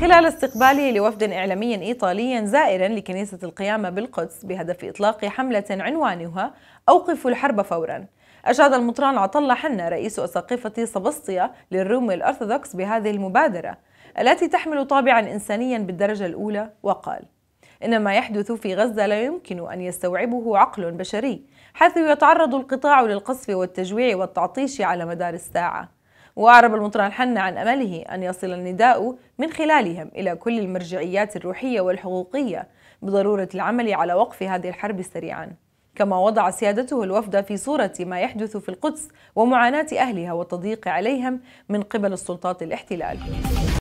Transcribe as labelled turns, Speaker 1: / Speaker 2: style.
Speaker 1: خلال استقباله لوفد إعلامي إيطالي زائر لكنيسة القيامة بالقدس بهدف إطلاق حملة عنوانها أوقفوا الحرب فوراً أشاد المطران عطلة حنا رئيس أساقفة سبسطية للروم الأرثوذكس بهذه المبادرة التي تحمل طابعا إنسانيا بالدرجة الأولى وقال إن ما يحدث في غزة لا يمكن أن يستوعبه عقل بشري حيث يتعرض القطاع للقصف والتجويع والتعطيش على مدار الساعة وأعرب المطران الحنة عن أمله أن يصل النداء من خلالهم إلى كل المرجعيات الروحية والحقوقية بضرورة العمل على وقف هذه الحرب سريعا كما وضع سيادته الوفد في صورة ما يحدث في القدس ومعاناة أهلها والتضييق عليهم من قبل السلطات الاحتلال